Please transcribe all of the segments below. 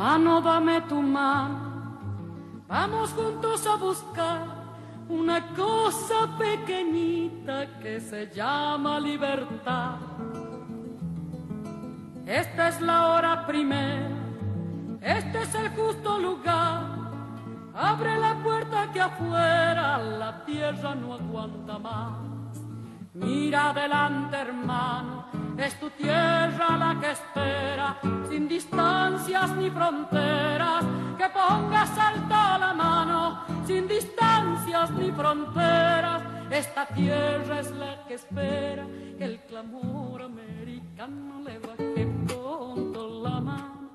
Mano, dame tu mano, vamos juntos a buscar una cosa pequeñita que se llama libertad. Esta es la hora primera, este es el justo lugar. Abre la puerta que afuera la tierra no aguanta más. Mira adelante, hermano, es tu tierra la que espera, sin distancias ni fronteras, que pongas alta la mano, sin distancias ni fronteras, esta tierra es la que espera, que el clamor americano le baje pronto la mano.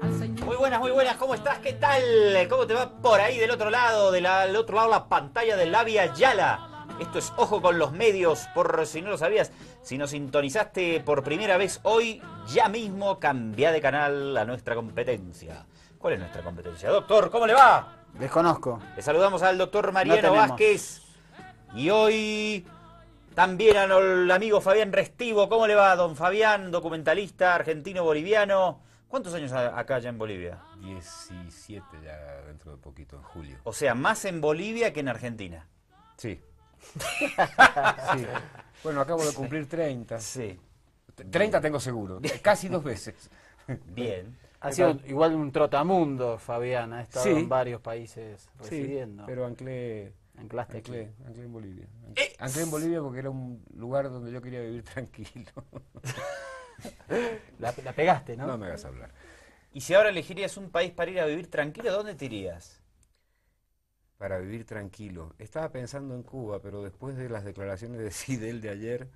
Al Señor. Muy buenas, muy buenas, ¿cómo estás? ¿Qué tal? ¿Cómo te va por ahí del otro lado, del, otro lado la pantalla de Labia Yala? Esto es Ojo con los Medios, por si no lo sabías. Si nos sintonizaste por primera vez hoy, ya mismo cambia de canal a nuestra competencia. ¿Cuál es nuestra competencia? Doctor, ¿cómo le va? Desconozco. Le saludamos al doctor Mariano Vázquez. Y hoy también al amigo Fabián Restivo. ¿Cómo le va, don Fabián? Documentalista argentino-boliviano. ¿Cuántos años acá ya en Bolivia? 17 ya dentro de poquito, en julio. O sea, más en Bolivia que en Argentina. Sí. Bueno, acabo de cumplir 30. Sí. 30 tengo seguro, casi dos veces. Bien. Ha sido igual un trotamundo, Fabiana. ha estado en varios países residiendo. pero anclé, en Bolivia. Eh. Anclé, en Bolivia porque era un lugar donde yo quería vivir tranquilo. la, pegaste, ¿no? No me hagas hablar. Y si ahora elegirías un país para ir a vivir tranquilo, ¿dónde te irías? para vivir tranquilo. Estaba pensando en Cuba, pero después de las declaraciones de Sidel de ayer,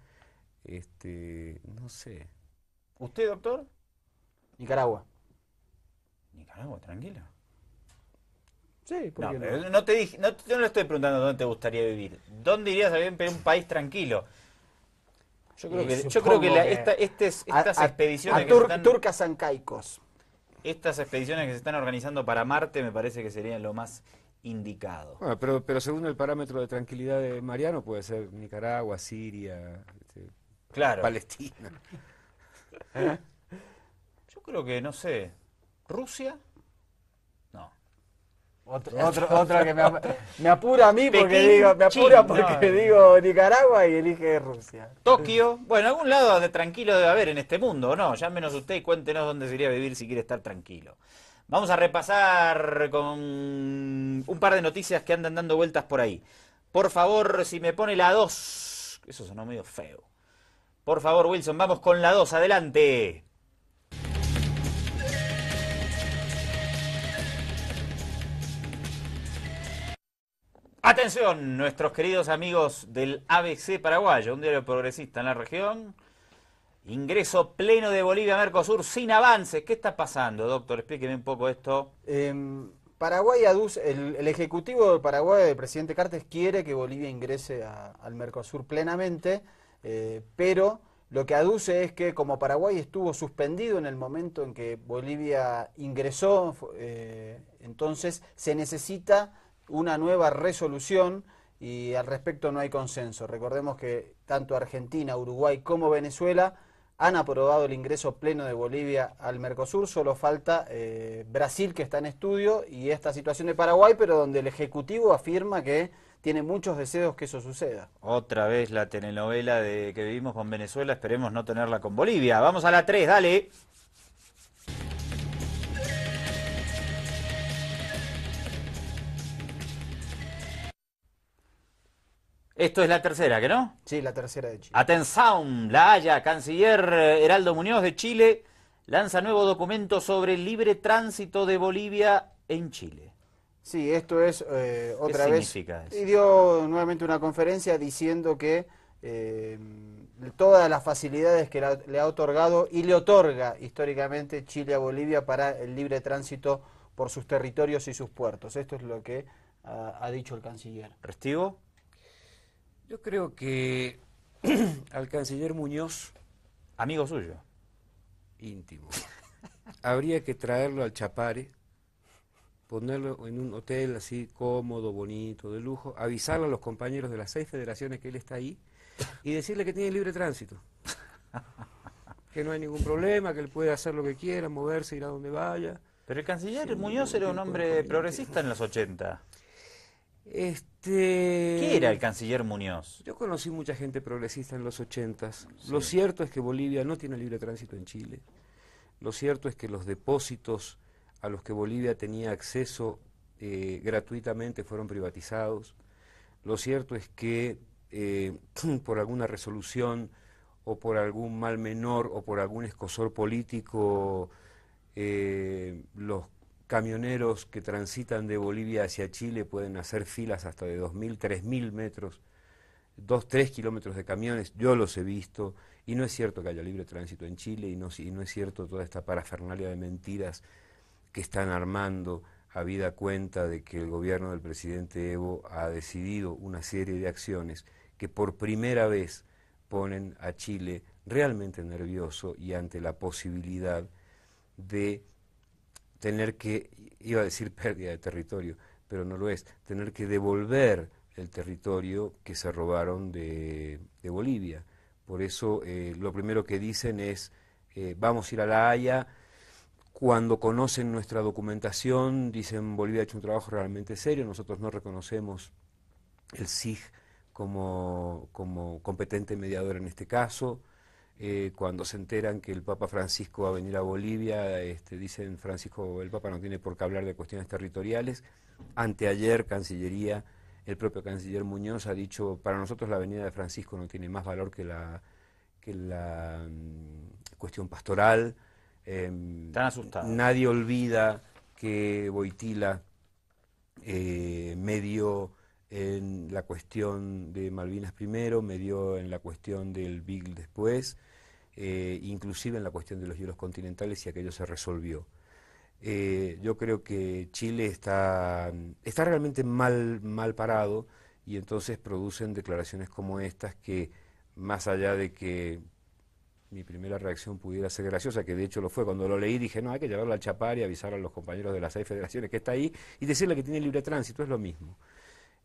este, no sé. ¿Usted, doctor? Nicaragua. Nicaragua, tranquilo. Sí, no, no? te dije, no, yo no le estoy preguntando dónde te gustaría vivir. ¿Dónde irías a vivir en un país tranquilo? Yo creo eh, que, yo creo que, estas expediciones. Turcas Ancaicos. Estas expediciones que se están organizando para Marte me parece que serían lo más indicado. Ah, pero, según el parámetro de tranquilidad de Mariano puede ser Nicaragua, Siria, este, claro. Palestina. Yo creo que, no sé, Rusia. No. Otra que me, apura a mí porque digo, me apura porque digo Nicaragua y elige Rusia. Tokio, bueno, algún lado de tranquilo debe haber en este mundo, ¿no? Llámenos usted y cuéntenos dónde sería vivir si quiere estar tranquilo. Vamos a repasar con un par de noticias que andan dando vueltas por ahí. Por favor, si me pone la 2. Eso sonó medio feo. Por favor, Wilson, vamos con la 2. Adelante. Atención, nuestros queridos amigos del ABC paraguayo, un diario progresista en la región. Ingreso pleno de Bolivia a Mercosur sin avance. ¿Qué está pasando, doctor? Explíqueme un poco esto. Em, Paraguay aduce, el, ejecutivo de Paraguay, el presidente Cartes, quiere que Bolivia ingrese al Mercosur plenamente, eh, pero lo que aduce es que como Paraguay estuvo suspendido en el momento en que Bolivia ingresó, eh, entonces se necesita una nueva resolución y al respecto no hay consenso. Recordemos que tanto Argentina, Uruguay como Venezuela han aprobado el ingreso pleno de Bolivia al Mercosur, solo falta eh, Brasil que está en estudio y esta situación de Paraguay, pero donde el Ejecutivo afirma que tiene muchos deseos que eso suceda. Otra vez la telenovela de que vivimos con Venezuela, esperemos no tenerla con Bolivia. Vamos a la 3, dale. Esto es la tercera, ¿que no? Sí, la tercera de Chile. Atención, La Haya, canciller Heraldo Muñoz de Chile, lanza nuevo documento sobre el libre tránsito de Bolivia en Chile. Sí, esto es eh, otra ¿Qué vez. Significa eso? Y dio nuevamente una conferencia diciendo que eh, todas las facilidades que le ha otorgado y le otorga históricamente Chile a Bolivia para el libre tránsito por sus territorios y sus puertos. Esto es lo que ha, dicho el canciller. ¿Restivo? Yo creo que al canciller Muñoz... Amigo suyo. Íntimo. habría que traerlo al Chapare, ponerlo en un hotel así cómodo, bonito, de lujo, avisarle a los compañeros de las seis federaciones que él está ahí y decirle que tiene libre tránsito. que no hay ningún problema, que él puede hacer lo que quiera, moverse, ir a donde vaya. Pero el canciller Muñoz era un hombre progresista en los 80. Este, ¿Qué era el canciller Muñoz? Yo conocí mucha gente progresista en los ochentas. Lo cierto es que Bolivia no tiene libre tránsito en Chile. Lo cierto es que los depósitos a los que Bolivia tenía acceso eh, gratuitamente fueron privatizados. Lo cierto es que eh, por alguna resolución o por algún mal menor o por algún escosor político, eh, los camioneros que transitan de Bolivia hacia Chile pueden hacer filas hasta de 2.000, 3.000 metros, 2, 3 kilómetros de camiones, yo los he visto, y no es cierto que haya libre tránsito en Chile, y no, y no es cierto toda esta parafernalia de mentiras que están armando a vida cuenta de que el gobierno del presidente Evo ha decidido una serie de acciones que por primera vez ponen a Chile realmente nervioso y ante la posibilidad de tener que, iba a decir pérdida de territorio, pero no lo es, tener que devolver el territorio que se robaron de, Bolivia. Por eso eh, lo primero que dicen es, eh, vamos a ir a La Haya, cuando conocen nuestra documentación dicen Bolivia ha hecho un trabajo realmente serio, nosotros no reconocemos el SIG como, como competente mediador en este caso, eh, cuando se enteran que el Papa Francisco va a venir a Bolivia, este, dicen Francisco, el Papa no tiene por qué hablar de cuestiones territoriales. Anteayer, Cancillería, el propio canciller Muñoz ha dicho, para nosotros la venida de Francisco no tiene más valor que la, la mm, cuestión pastoral. Eh, em, asustados Nadie olvida que Boitila eh, medio en la cuestión de Malvinas primero, me dio en la cuestión del Big después, eh, inclusive en la cuestión de los hielos continentales y aquello se resolvió. Eh, yo creo que Chile está, está realmente mal, mal parado y entonces producen declaraciones como estas que, más allá de que mi primera reacción pudiera ser graciosa, que de hecho lo fue. Cuando lo leí dije, no, hay que llevarlo al chapar y avisar a los compañeros de las seis federaciones que está ahí y decirle que tiene libre tránsito, es lo mismo.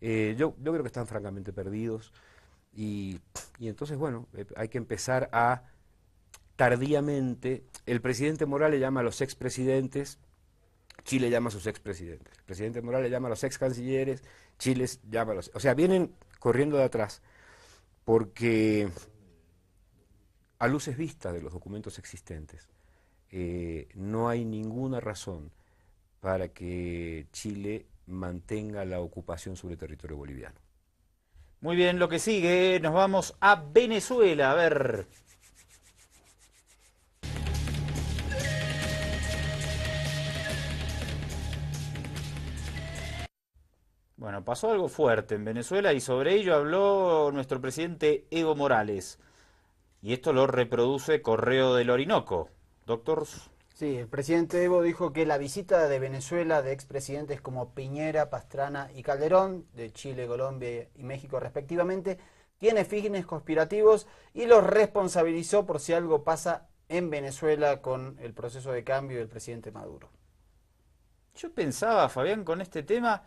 Eh, yo, creo que están francamente perdidos y, entonces, bueno, eh, hay que empezar a tardíamente, el presidente Morales llama a los expresidentes, Chile llama a sus expresidentes, el presidente Morales llama a los ex cancilleres, Chile llama a los... O sea, vienen corriendo de atrás porque a luces vistas de los documentos existentes, eh, no hay ninguna razón para que Chile mantenga la ocupación sobre territorio boliviano. Muy bien, lo que sigue, nos vamos a Venezuela, a ver. Bueno, pasó algo fuerte en Venezuela y sobre ello habló nuestro presidente Evo Morales. Y esto lo reproduce Correo del Orinoco. Doctor Sí, el presidente Evo dijo que la visita de Venezuela de expresidentes como Piñera, Pastrana y Calderón, de Chile, Colombia y México respectivamente, tiene fines conspirativos y los responsabilizó por si algo pasa en Venezuela con el proceso de cambio del presidente Maduro. Yo pensaba, Fabián, con este tema,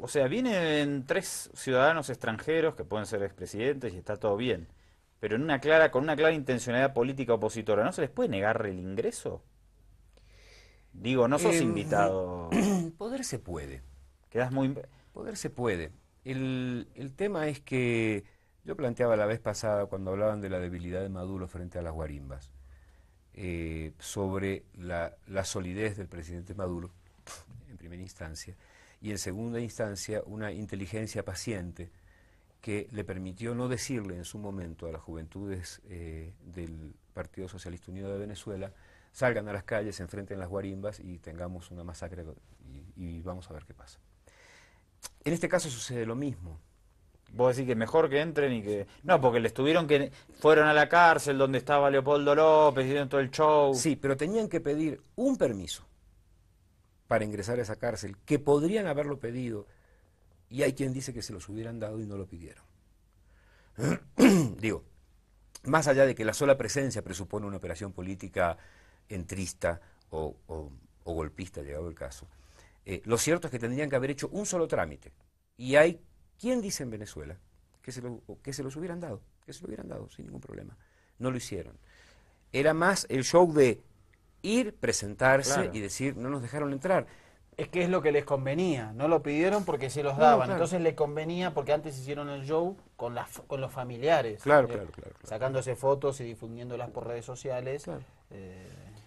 o sea, vienen tres ciudadanos extranjeros que pueden ser expresidentes y está todo bien pero en una clara, con una clara intencionalidad política opositora, ¿no se les puede negar el ingreso? Digo, no sos em, invitado. Poder se puede. Quedas muy. Poder se puede. El, tema es que yo planteaba la vez pasada cuando hablaban de la debilidad de Maduro frente a las guarimbas, eh, sobre la, la solidez del presidente Maduro, en primera instancia, y en segunda instancia, una inteligencia paciente que le permitió no decirle en su momento a las juventudes eh, del Partido Socialista Unido de Venezuela, salgan a las calles, se enfrenten las guarimbas y tengamos una masacre y, vamos a ver qué pasa. En este caso sucede lo mismo. Vos decís que mejor que entren y que... No, porque les tuvieron que... Fueron a la cárcel donde estaba Leopoldo López, hicieron todo el show. Sí, pero tenían que pedir un permiso para ingresar a esa cárcel, que podrían haberlo pedido y hay quien dice que se los hubieran dado y no lo pidieron. Digo, más allá de que la sola presencia presupone una operación política entrista o, golpista, llegado el caso, eh, lo cierto es que tendrían que haber hecho un solo trámite. Y hay quien dice en Venezuela que se, que se los hubieran dado, que se lo hubieran dado sin ningún problema. No lo hicieron. Era más el show de ir, presentarse y decir, no nos dejaron entrar es que es lo que les convenía. No lo pidieron porque se los daban. Entonces les convenía porque antes hicieron el show con, con los familiares. Eh, claro, claro, Sacándose fotos y difundiéndolas por redes sociales. Eh,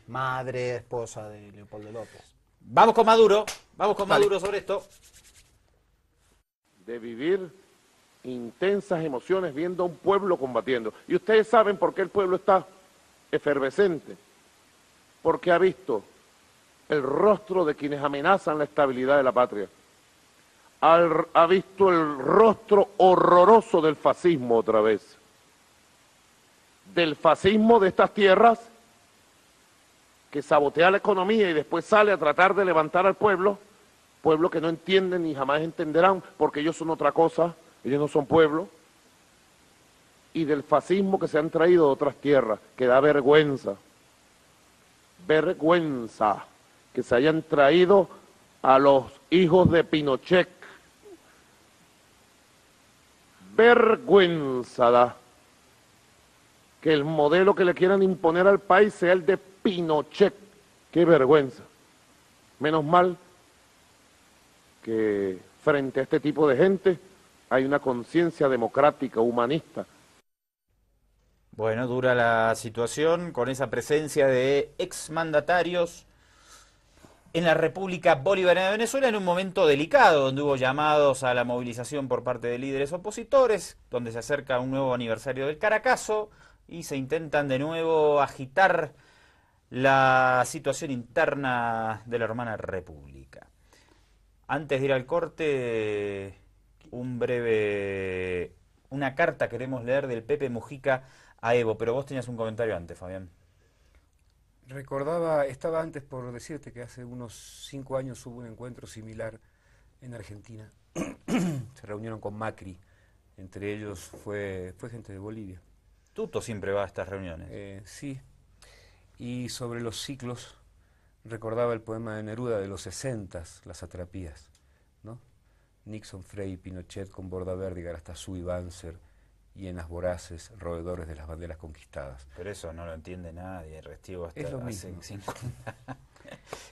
madre, esposa de Leopoldo López. Vamos con Maduro. Vamos con Maduro sobre esto. De vivir intensas emociones viendo a un pueblo combatiendo. Y ustedes saben por qué el pueblo está efervescente. Porque ha visto el rostro de quienes amenazan la estabilidad de la patria. ha visto el rostro horroroso del fascismo otra vez. Del fascismo de estas tierras que sabotea la economía y después sale a tratar de levantar al pueblo, pueblo que no entienden ni jamás entenderán porque ellos son otra cosa, ellos no son pueblo, y del fascismo que se han traído de otras tierras, que da vergüenza, vergüenza que se hayan traído a los hijos de Pinochet. Vergüenza da que el modelo que le quieran imponer al país sea el de Pinochet. Qué vergüenza. Menos mal que frente a este tipo de gente hay una conciencia democrática, humanista. Bueno, dura la situación con esa presencia de exmandatarios en la República Bolivariana de Venezuela en un momento delicado, donde hubo llamados a la movilización por parte de líderes opositores, donde se acerca un nuevo aniversario del Caracazo y se intentan de nuevo agitar la situación interna de la hermana República. Antes de ir al corte, un breve, una carta queremos leer del Pepe Mujica a Evo, pero vos tenías un comentario antes, Fabián. Recordaba, estaba antes por decirte que hace unos cinco años hubo un encuentro similar en Argentina. Se reunieron con Macri, entre ellos fue, fue gente de Bolivia. Tuto siempre va a estas reuniones. Eh, sí. Y sobre los ciclos, recordaba el poema de Neruda de los sesentas, las atrapías. ¿no? Nixon, Frey, Pinochet con Borda y hasta y Banzer y en las voraces roedores de las banderas conquistadas. Pero eso no lo entiende nadie, restivo hasta es lo hace mismo.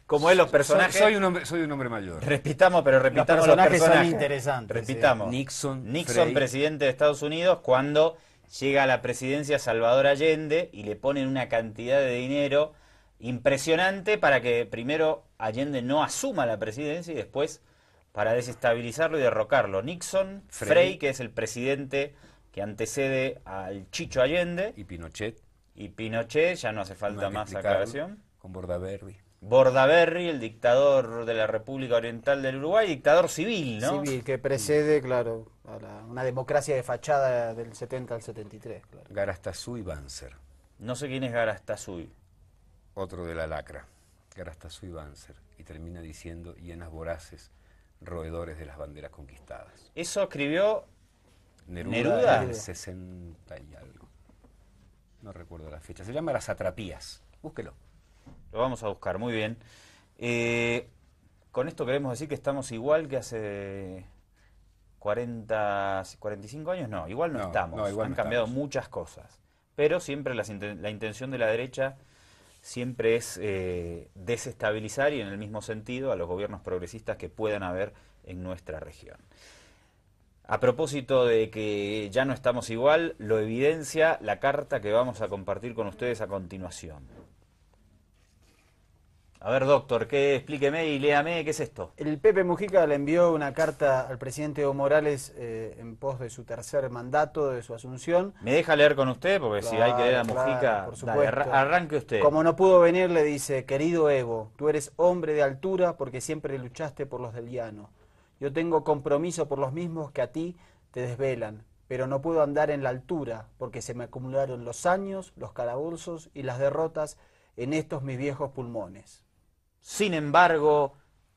Como es los personajes. Soy, un hombre, mayor. Repitamos, pero repitamos los personajes. interesantes. Repitamos. Eh. Nixon. Nixon, presidente de Estados Unidos, cuando llega a la presidencia Salvador Allende y le ponen una cantidad de dinero impresionante para que primero Allende no asuma la presidencia y después para desestabilizarlo y derrocarlo. Nixon, Frey que es el presidente que antecede al Chicho Allende. Y Pinochet. Y Pinochet, ya no hace falta más aclaración. Con Bordaberry. Bordaberry, el dictador de la República Oriental del Uruguay, dictador civil, ¿no? Civil, que precede, claro, a una democracia de fachada del 70 al 73. Claro. Garastazú y Banzer. No sé quién es Garastazú. Otro de la lacra, Garastazú y Banzer. Y termina diciendo hienas voraces, roedores de las banderas conquistadas. Eso escribió Neruda, 60 y algo. No recuerdo la fecha. Se llama Las Atrapías. Búsquelo. Lo vamos a buscar, muy bien. Eh, con esto queremos decir que estamos igual que hace 40, 45 años. No, igual no, estamos. Han cambiado muchas cosas. Pero siempre la intención de la derecha siempre es eh, desestabilizar y en el mismo sentido a los gobiernos progresistas que puedan haber en nuestra región. A propósito de que ya no estamos igual, lo evidencia la carta que vamos a compartir con ustedes a continuación. A ver, doctor, que explíqueme y léame qué es esto. El Pepe Mujica le envió una carta al presidente Evo Morales eh, en pos de su tercer mandato, de su asunción. ¿Me deja leer con usted? Porque si hay que leer a Mujica, arranque usted. Como no pudo venir, le dice, querido Evo, tú eres hombre de altura porque siempre luchaste por los del llano. Yo tengo compromiso por los mismos que a ti te desvelan, pero no puedo andar en la altura, porque se me acumularon los años, los calabozos y las derrotas en estos mis viejos pulmones. Sin embargo,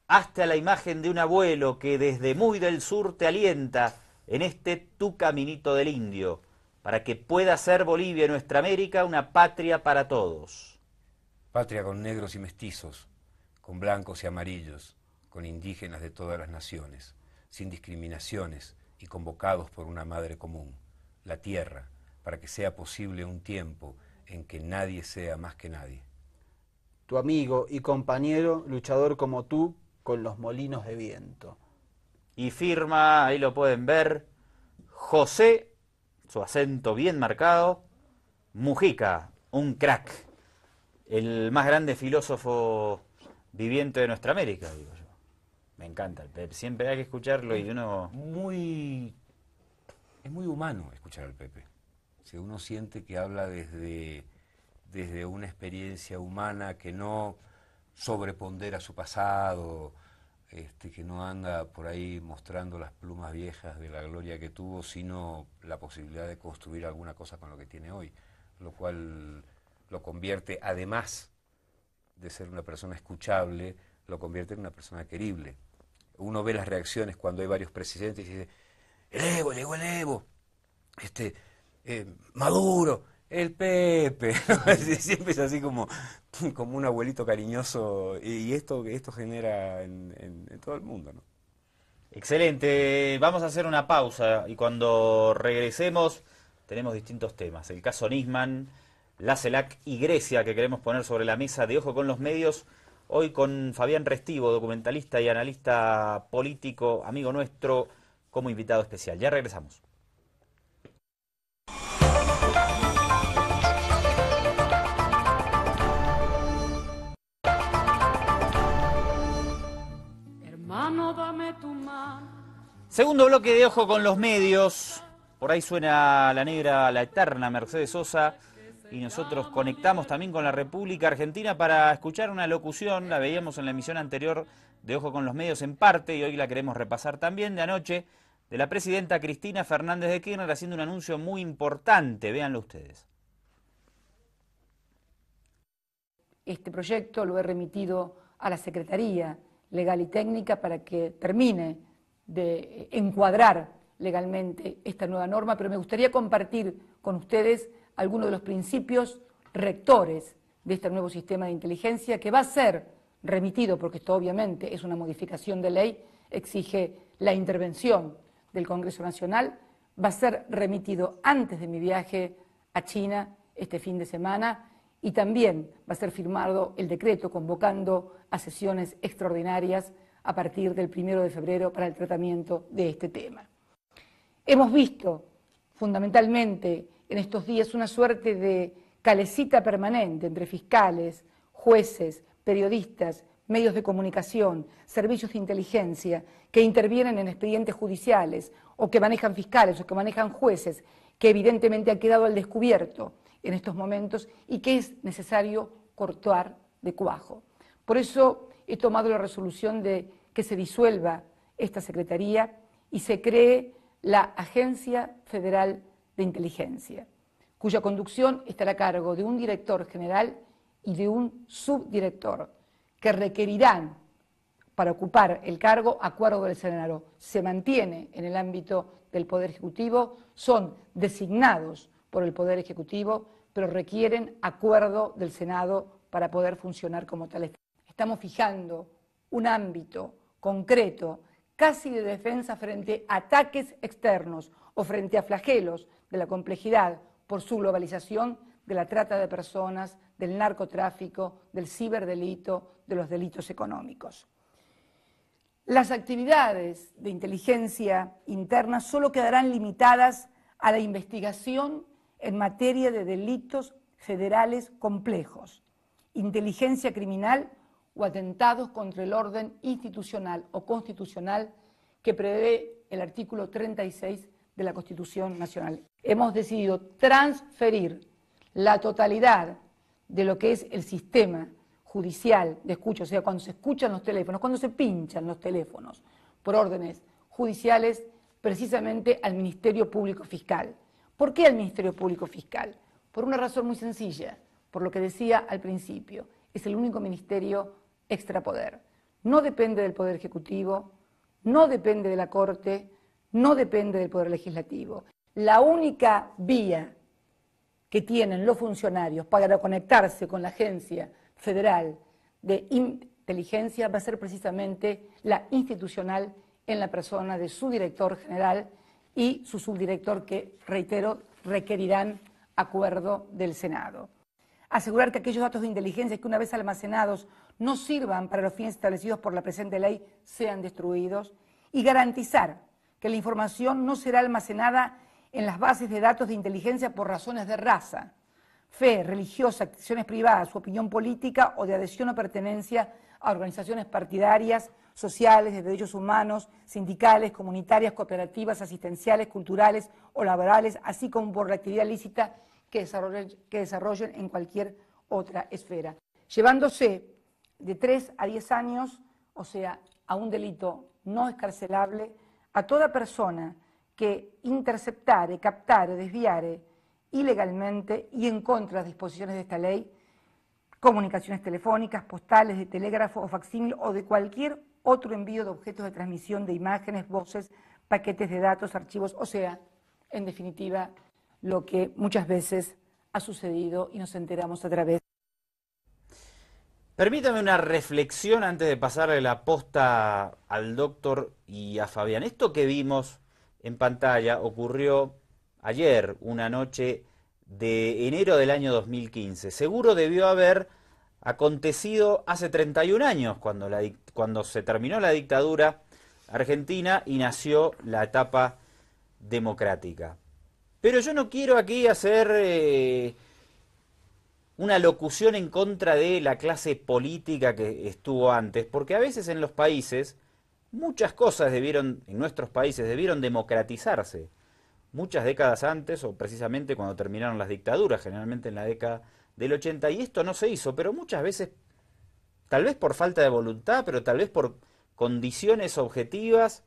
hasta la imagen de un abuelo que desde muy del sur te alienta en este tu caminito del indio, para que pueda ser Bolivia, nuestra América, una patria para todos. Patria con negros y mestizos, con blancos y amarillos, con indígenas de todas las naciones, sin discriminaciones y convocados por una madre común, la tierra, para que sea posible un tiempo en que nadie sea más que nadie. Tu amigo y compañero, luchador como tú, con los molinos de viento. Y firma, ahí lo pueden ver, José, su acento bien marcado, Mujica, un crack, el más grande filósofo viviente de nuestra América, digo yo. Me encanta el Pepe. Siempre hay que escucharlo y uno. Muy. Es muy humano escuchar al Pepe. Si uno siente que habla desde, desde una experiencia humana que no sobrepondera su pasado, este, que no anda por ahí mostrando las plumas viejas de la gloria que tuvo, sino la posibilidad de construir alguna cosa con lo que tiene hoy, lo cual lo convierte, además de ser una persona escuchable, lo convierte en una persona querible uno ve las reacciones cuando hay varios presidentes y dice, el Evo, el Evo, este, eh, Maduro, el Pepe. Siempre es así como, como un abuelito cariñoso y esto, esto genera en, todo el mundo. Excelente, vamos a hacer una pausa y cuando regresemos tenemos distintos temas. El caso Nisman, la CELAC y Grecia que queremos poner sobre la mesa de ojo con los medios. Hoy con Fabián Restivo, documentalista y analista político, amigo nuestro, como invitado especial. Ya regresamos. Hermano, dame tu Segundo bloque de ojo con los medios. Por ahí suena la negra, la eterna Mercedes Sosa y nosotros conectamos también con la República Argentina para escuchar una locución, la veíamos en la emisión anterior de Ojo con los Medios en parte y hoy la queremos repasar también de anoche, de la presidenta Cristina Fernández de Kirchner haciendo un anuncio muy importante, véanlo ustedes. Este proyecto lo he remitido a la Secretaría Legal y Técnica para que termine de encuadrar legalmente esta nueva norma, pero me gustaría compartir con ustedes algunos de los principios rectores de este nuevo sistema de inteligencia que va a ser remitido, porque esto obviamente es una modificación de ley, exige la intervención del Congreso Nacional, va a ser remitido antes de mi viaje a China este fin de semana y también va a ser firmado el decreto convocando a sesiones extraordinarias a partir del primero de febrero para el tratamiento de este tema. Hemos visto fundamentalmente en estos días una suerte de calecita permanente entre fiscales, jueces, periodistas, medios de comunicación, servicios de inteligencia, que intervienen en expedientes judiciales o que manejan fiscales o que manejan jueces, que evidentemente ha quedado al descubierto en estos momentos y que es necesario cortar de cuajo. Por eso he tomado la resolución de que se disuelva esta Secretaría y se cree la Agencia Federal inteligencia, cuya conducción está a cargo de un director general y de un subdirector, que requerirán para ocupar el cargo acuerdo del Senado. Se mantiene en el ámbito del Poder Ejecutivo, son designados por el Poder Ejecutivo, pero requieren acuerdo del Senado para poder funcionar como tales. Estamos fijando un ámbito concreto, casi de defensa frente a ataques externos o frente a flagelos de la complejidad por su globalización de la trata de personas, del narcotráfico, del ciberdelito, de los delitos económicos. Las actividades de inteligencia interna solo quedarán limitadas a la investigación en materia de delitos federales complejos, inteligencia criminal o atentados contra el orden institucional o constitucional que prevé el artículo 36 de la Constitución Nacional hemos decidido transferir la totalidad de lo que es el sistema judicial de escucha, o sea, cuando se escuchan los teléfonos, cuando se pinchan los teléfonos por órdenes judiciales, precisamente al Ministerio Público Fiscal. ¿Por qué al Ministerio Público Fiscal? Por una razón muy sencilla, por lo que decía al principio, es el único ministerio extrapoder. No depende del Poder Ejecutivo, no depende de la Corte, no depende del Poder Legislativo la única vía que tienen los funcionarios para conectarse con la agencia federal de inteligencia va a ser precisamente la institucional en la persona de su director general y su subdirector que, reitero, requerirán acuerdo del Senado. Asegurar que aquellos datos de inteligencia que una vez almacenados no sirvan para los fines establecidos por la presente ley sean destruidos y garantizar que la información no será almacenada en las bases de datos de inteligencia por razones de raza, fe, religiosa, acciones privadas, su opinión política o de adhesión o pertenencia a organizaciones partidarias, sociales, de derechos humanos, sindicales, comunitarias, cooperativas, asistenciales, culturales o laborales, así como por la actividad lícita que desarrollen, que desarrollen en cualquier otra esfera, llevándose de 3 a 10 años, o sea, a un delito no escarcelable, a toda persona que interceptar, captar, desviare ilegalmente y en contra de disposiciones de esta ley comunicaciones telefónicas, postales, de telégrafo o facsímil o de cualquier otro envío de objetos de transmisión de imágenes, voces, paquetes de datos, archivos, o sea, en definitiva, lo que muchas veces ha sucedido y nos enteramos a través. Permítame una reflexión antes de pasarle la posta al doctor y a Fabián. Esto que vimos en pantalla ocurrió ayer, una noche de enero del año 2015. Seguro debió haber acontecido hace 31 años, cuando, cuando se terminó la dictadura argentina y nació la etapa democrática. Pero yo no quiero aquí hacer eh, una locución en contra de la clase política que estuvo antes, porque a veces en los países Muchas cosas debieron, en nuestros países, debieron democratizarse. Muchas décadas antes, o precisamente cuando terminaron las dictaduras, generalmente en la década del 80, y esto no se hizo, pero muchas veces, tal vez por falta de voluntad, pero tal vez por condiciones objetivas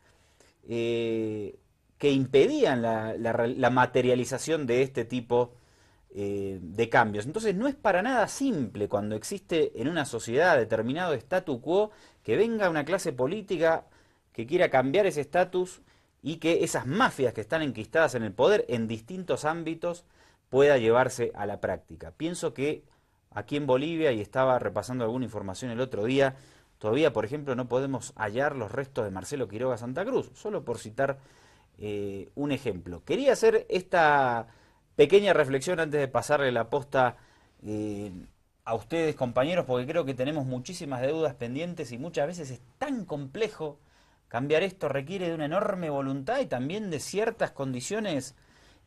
eh, que impedían la, materialización de este tipo eh, de cambios. Entonces no es para nada simple cuando existe en una sociedad determinado statu quo que venga una clase política que quiera cambiar ese estatus y que esas mafias que están enquistadas en el poder en distintos ámbitos pueda llevarse a la práctica. Pienso que aquí en Bolivia, y estaba repasando alguna información el otro día, todavía, por ejemplo, no podemos hallar los restos de Marcelo Quiroga Santa Cruz, solo por citar eh, un ejemplo. Quería hacer esta pequeña reflexión antes de pasarle la posta eh, a ustedes, compañeros, porque creo que tenemos muchísimas deudas pendientes y muchas veces es tan complejo Cambiar esto requiere de una enorme voluntad y también de ciertas condiciones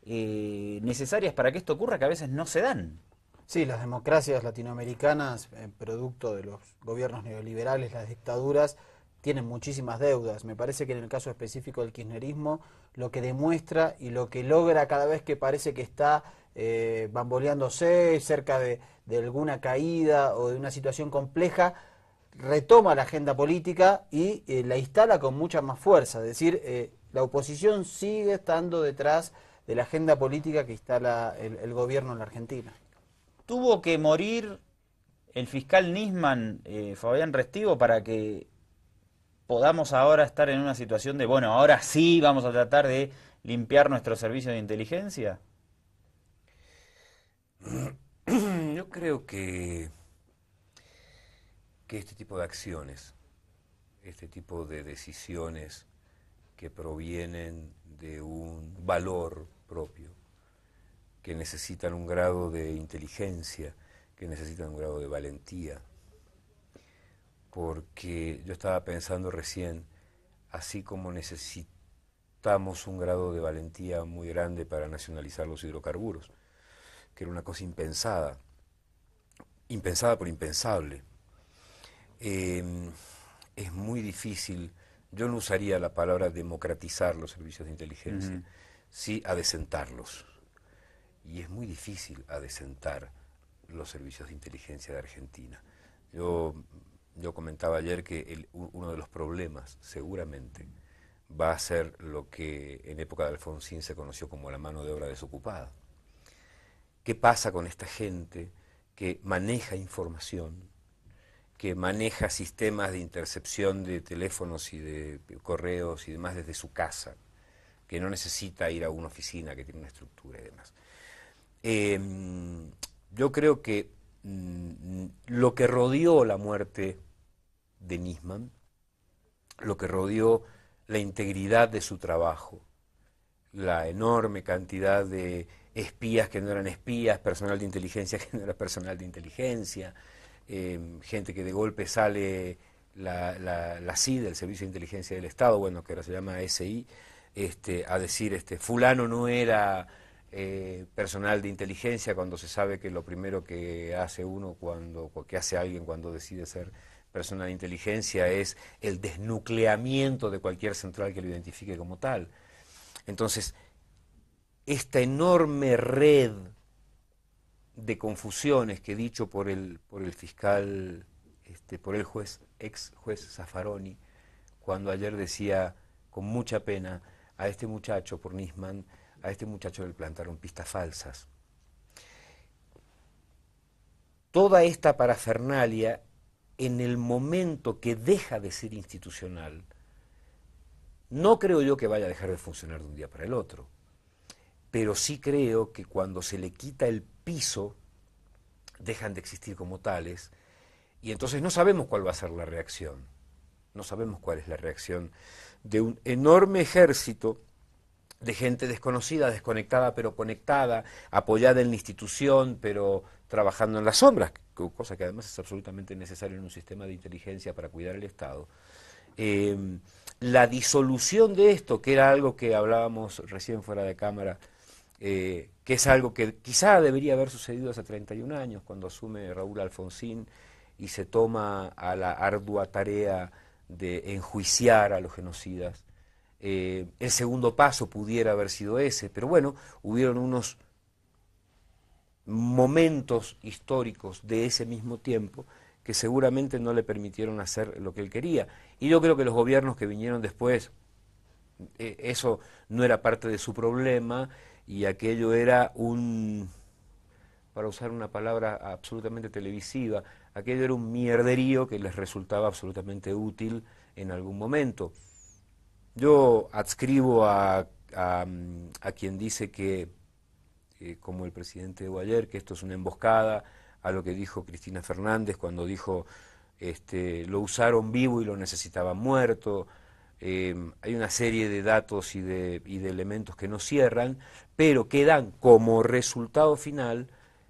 eh, necesarias para que esto ocurra que a veces no se dan. Sí, las democracias latinoamericanas, eh, producto de los gobiernos neoliberales, las dictaduras, tienen muchísimas deudas. Me parece que en el caso específico del kirchnerismo, lo que demuestra y lo que logra cada vez que parece que está eh, bamboleándose cerca de alguna caída o de una situación compleja, retoma la agenda política y eh, la instala con mucha más fuerza. Es decir, eh, la oposición sigue estando detrás de la agenda política que instala el, gobierno en la Argentina. Tuvo que morir el fiscal Nisman, eh, Fabián Restivo, para que podamos ahora estar en una situación de, bueno, ahora sí vamos a tratar de limpiar nuestro servicio de inteligencia. Yo creo que que este tipo de acciones, este tipo de decisiones que provienen de un valor propio, que necesitan un grado de inteligencia, que necesitan un grado de valentía, porque yo estaba pensando recién, así como necesitamos un grado de valentía muy grande para nacionalizar los hidrocarburos, que era una cosa impensada, impensada por impensable, eh, es muy difícil, yo no usaría la palabra democratizar los servicios de inteligencia, sí adecentarlos. Y es muy difícil adecentar los servicios de inteligencia de Argentina. Yo, yo comentaba ayer que uno de los problemas, seguramente, va a ser lo que en época de Alfonsín se conoció como la mano de obra desocupada. ¿Qué pasa con esta gente que maneja información que maneja sistemas de intercepción de teléfonos y de correos y demás desde su casa, que no necesita ir a una oficina que tiene una estructura y demás. Em, yo creo que mm, lo que rodeó la muerte de Nisman, lo que rodeó la integridad de su trabajo, la enorme cantidad de espías que no eran espías, personal de inteligencia que no era personal de inteligencia, Em, gente que de golpe sale la, la, el Servicio de Inteligencia del Estado, bueno, que ahora se llama SI, este, a decir, este, fulano no era eh, personal de inteligencia cuando se sabe que lo primero que hace uno, cuando, que hace alguien cuando decide ser personal de inteligencia es el desnucleamiento de cualquier central que lo identifique como tal. Entonces, esta enorme red de confusiones que dicho por el, por el fiscal, este, por el juez, ex juez Zaffaroni, cuando ayer decía con mucha pena a este muchacho por Nisman, a este muchacho le plantaron pistas falsas. Toda esta parafernalia, en el momento que deja de ser institucional, no creo yo que vaya a dejar de funcionar de un día para el otro pero sí creo que cuando se le quita el piso, dejan de existir como tales, y entonces no sabemos cuál va a ser la reacción, no sabemos cuál es la reacción de un enorme ejército de gente desconocida, desconectada pero conectada, apoyada en la institución pero trabajando en las sombras, cosa que además es absolutamente necesaria en un sistema de inteligencia para cuidar el Estado. Em, la disolución de esto, que era algo que hablábamos recién fuera de cámara eh, que es algo que quizá debería haber sucedido hace 31 años, cuando asume Raúl Alfonsín y se toma a la ardua tarea de enjuiciar a los genocidas. Eh, el segundo paso pudiera haber sido ese, pero bueno, hubieron unos momentos históricos de ese mismo tiempo que seguramente no le permitieron hacer lo que él quería. Y yo creo que los gobiernos que vinieron después, eh, eso no era parte de su problema, y aquello era un, para usar una palabra absolutamente televisiva, aquello era un mierderío que les resultaba absolutamente útil en algún momento. Yo adscribo a, a, quien dice que, eh, como el presidente de Guayer, que esto es una emboscada, a lo que dijo Cristina Fernández cuando dijo este, lo usaron vivo y lo necesitaban muerto, Em, hay una serie de datos y de, elementos que no cierran, pero que dan como resultado final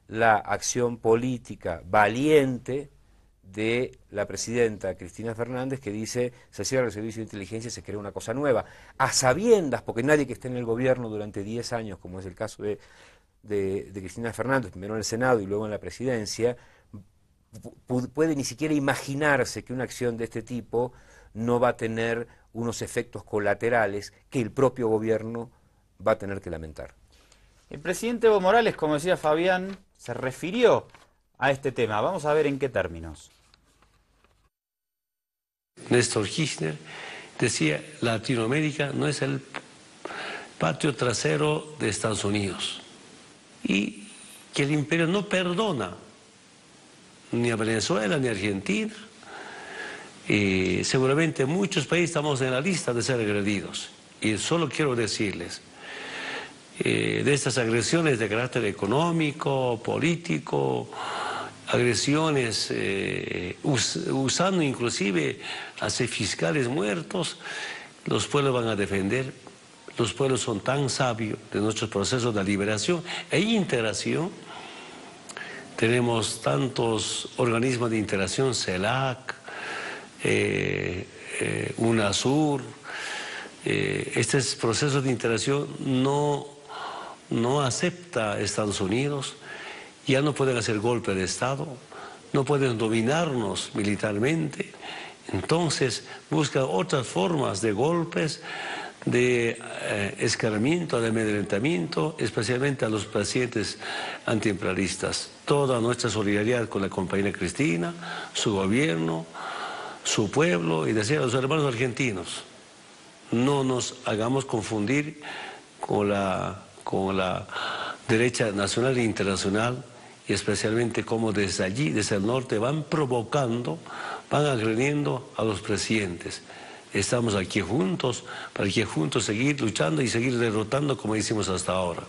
la acción política valiente de la presidenta Cristina Fernández que dice se cierra el servicio de inteligencia y se crea una cosa nueva, a sabiendas, porque nadie que esté en el gobierno durante 10 años, como es el caso de Cristina Fernández, primero en el Senado y luego en la presidencia, puede ni siquiera imaginarse que una acción de este tipo no va a tener unos efectos colaterales que el propio gobierno va a tener que lamentar. El presidente Evo Morales, como decía Fabián, se refirió a este tema. Vamos a ver en qué términos. Néstor Kirchner decía, Latinoamérica no es el patio trasero de Estados Unidos y que el imperio no perdona ni a Venezuela ni a Argentina eh, seguramente muchos países estamos en la lista de ser agredidos. Y solo quiero decirles, eh, de estas agresiones de carácter económico, político, agresiones eh, usando inclusive hace fiscales muertos, los pueblos van a defender. Los pueblos son tan sabios de nuestros procesos de liberación e integración. Tenemos tantos organismos de integración, CELAC, eh, eh, UNASUR. Eh, este proceso de integración no, no acepta Estados Unidos, ya no pueden hacer golpe de Estado, no pueden dominarnos militarmente, entonces buscan otras formas de golpes, de escarmiento escaramiento, de amedrentamiento, especialmente a los pacientes antiimperialistas. Toda nuestra solidaridad con la compañera Cristina, su gobierno, su pueblo y decía a los hermanos argentinos, no nos hagamos confundir con la, con la derecha nacional e internacional y especialmente como desde allí, desde el norte, van provocando, van agrediendo a los presidentes. Estamos aquí juntos para que juntos seguir luchando y seguir derrotando como hicimos hasta ahora.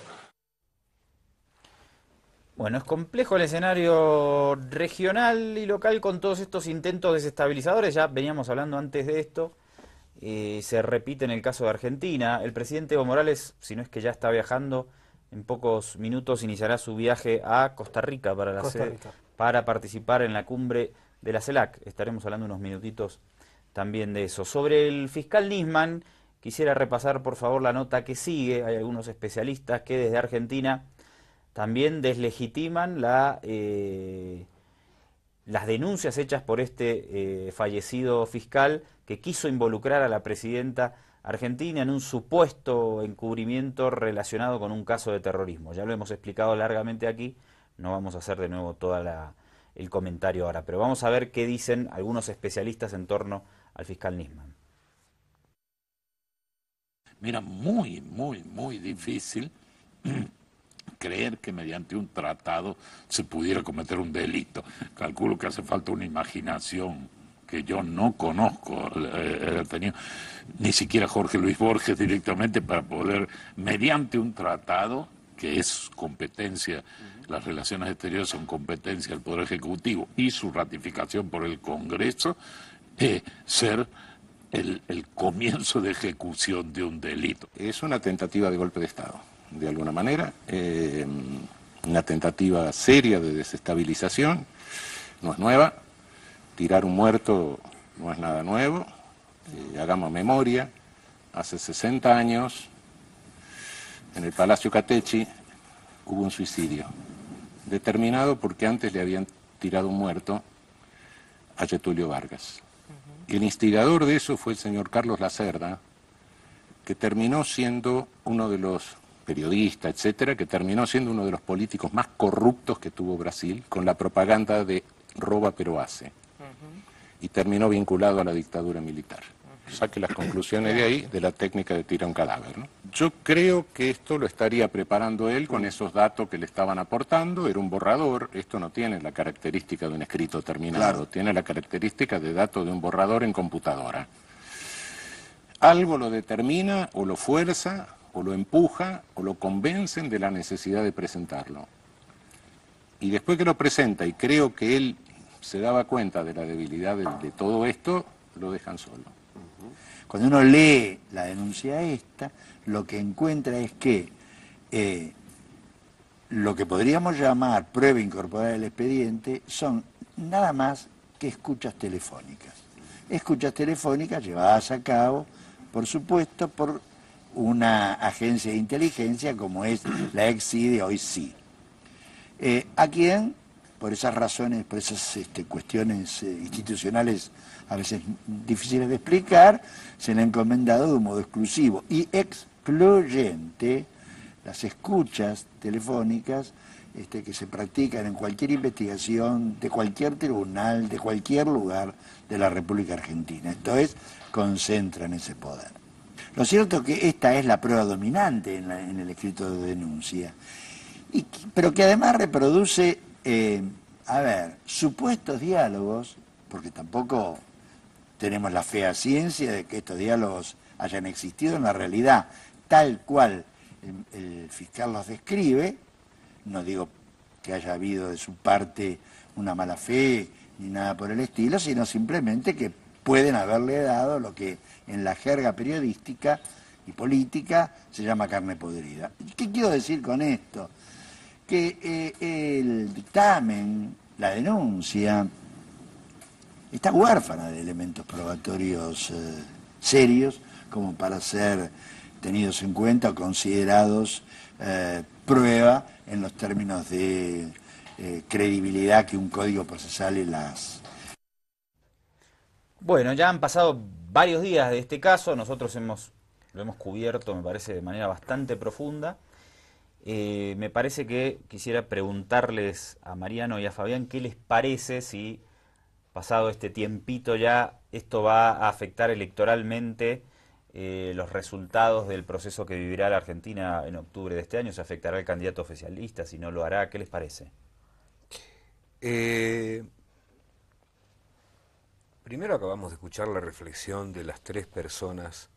Bueno, es complejo el escenario regional y local con todos estos intentos desestabilizadores, ya veníamos hablando antes de esto, eh, se repite en el caso de Argentina. El presidente Evo Morales, si no es que ya está viajando, en pocos minutos iniciará su viaje a Costa Rica para, Costa Rica. para participar en la cumbre de la CELAC. Estaremos hablando unos minutitos también de eso. Sobre el fiscal Nisman, quisiera repasar por favor la nota que sigue. Hay algunos especialistas que desde Argentina también deslegitiman eh, las denuncias hechas por este eh, fallecido fiscal que quiso involucrar a la presidenta argentina en un supuesto encubrimiento relacionado con un caso de terrorismo. Ya lo hemos explicado largamente aquí, no vamos a hacer de nuevo todo el comentario ahora, pero vamos a ver qué dicen algunos especialistas en torno al fiscal Nisman. Mira, muy, muy, muy difícil creer que mediante un tratado se pudiera cometer un delito. Calculo que hace falta una imaginación que yo no conozco, eh, eh, ni siquiera Jorge Luis Borges directamente, para poder, mediante un tratado, que es competencia, las relaciones exteriores son competencia del Poder Ejecutivo y su ratificación por el Congreso, eh, ser el comienzo de ejecución de un delito. Es una tentativa de golpe de Estado de alguna manera, eh, una tentativa seria de desestabilización, no es nueva, tirar un muerto no es nada nuevo, eh, hagamos memoria, hace 60 años, en el Palacio Catechi, hubo un suicidio, determinado porque antes le habían tirado un muerto a Getulio Vargas. Y el instigador de eso fue el señor Carlos Lacerda, que terminó siendo uno de los periodista, etcétera, que terminó siendo uno de los políticos más corruptos que tuvo Brasil con la propaganda de roba pero hace. Y terminó vinculado a la dictadura militar. Saque las conclusiones de ahí de la técnica de tira un cadáver. Yo creo que esto lo estaría preparando él con esos datos que le estaban aportando. Era un borrador. Esto no tiene la característica de un escrito terminado. Tiene la característica de datos de un borrador en computadora. Algo lo determina o lo fuerza o lo empuja o lo convencen de la necesidad de presentarlo. Y después que lo presenta y creo que él se daba cuenta de la debilidad de, todo esto, lo dejan solo. Cuando uno lee la denuncia esta, lo que encuentra es que eh, lo que podríamos llamar prueba incorporada del expediente son nada más que escuchas telefónicas. Escuchas telefónicas llevadas a cabo, por supuesto, por una agencia de inteligencia como es la ex de hoy sí. Eh, a quien, por esas razones, por esas este, cuestiones eh, institucionales a veces difíciles de explicar, se le ha encomendado de un modo exclusivo y excluyente las escuchas telefónicas este, que se practican en cualquier investigación de cualquier tribunal, de cualquier lugar de la República Argentina. Esto es, concentran ese poder. Lo cierto es que esta es la prueba dominante en, el escrito de denuncia, pero que además reproduce, eh, a ver, supuestos diálogos, porque tampoco tenemos la fea ciencia de que estos diálogos hayan existido en la realidad, tal cual el fiscal los describe, no digo que haya habido de su parte una mala fe ni nada por el estilo, sino simplemente que pueden haberle dado lo que en la jerga periodística y política se llama carne podrida. ¿Qué quiero decir con esto? Que eh, el dictamen, la denuncia, está huérfana de elementos probatorios eh, serios como para ser tenidos en cuenta o considerados eh, prueba en los términos de credibilidad que un código procesal y las bueno, ya han pasado varios días de este caso, nosotros hemos, lo hemos cubierto, me parece, de manera bastante profunda. Eh, me parece que quisiera preguntarles a Mariano y a Fabián qué les parece si, pasado este tiempito ya, esto va a afectar electoralmente eh, los resultados del proceso que vivirá la Argentina en octubre de este año. ¿Se afectará el candidato oficialista? Si no lo hará, ¿qué les parece? Eh, Primero acabamos de escuchar la reflexión de las tres personas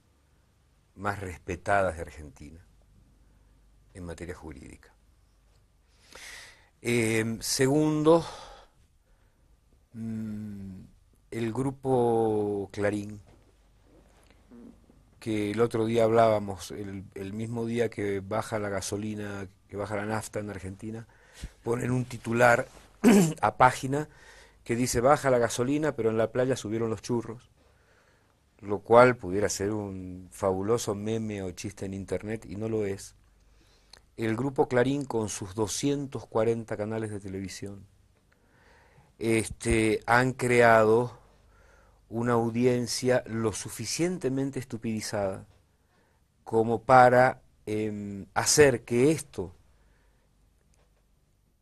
más respetadas de Argentina en materia jurídica. Eh, segundo, mm, el grupo Clarín, que el otro día hablábamos, el, el, mismo día que baja la gasolina, que baja la nafta en Argentina, ponen un titular a página que dice baja la gasolina, pero en la playa subieron los churros, lo cual pudiera ser un fabuloso meme o chiste en internet y no lo es. El grupo Clarín con sus 240 canales de televisión este, han creado una audiencia lo suficientemente estupidizada como para em, hacer que esto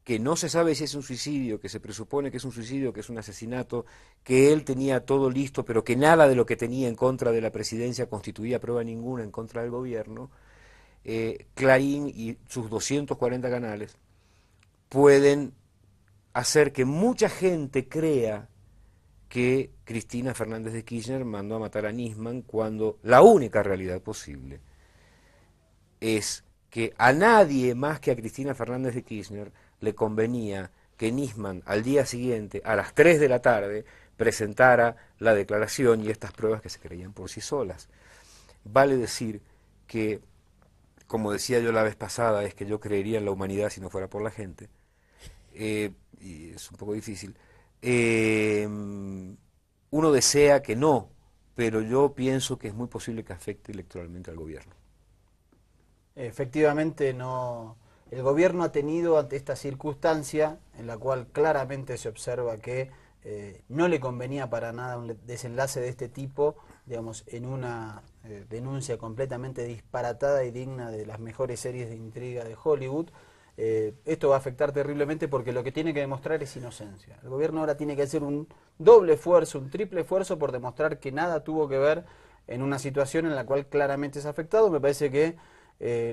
que no se sabe si es un suicidio, que se presupone que es un suicidio, que es un asesinato, que él tenía todo listo, pero que nada de lo que tenía en contra de la presidencia constituía prueba ninguna en contra del gobierno, eh, Clarín y sus 240 canales pueden hacer que mucha gente crea que Cristina Fernández de Kirchner mandó a matar a Nisman cuando la única realidad posible es que a nadie más que a Cristina Fernández de Kirchner le convenía que Nisman al día siguiente, a las 3 de la tarde, presentara la declaración y estas pruebas que se creían por sí solas. Vale decir que, como decía yo la vez pasada, es que yo creería en la humanidad si no fuera por la gente, eh, y es un poco difícil, em, uno desea que no, pero yo pienso que es muy posible que afecte electoralmente al gobierno. Efectivamente, no, el gobierno ha tenido ante esta circunstancia, en la cual claramente se observa que eh, no le convenía para nada un desenlace de este tipo, digamos, en una eh, denuncia completamente disparatada y digna de las mejores series de intriga de Hollywood, eh, esto va a afectar terriblemente porque lo que tiene que demostrar es inocencia. El gobierno ahora tiene que hacer un doble esfuerzo, un triple esfuerzo por demostrar que nada tuvo que ver en una situación en la cual claramente es afectado. Me parece que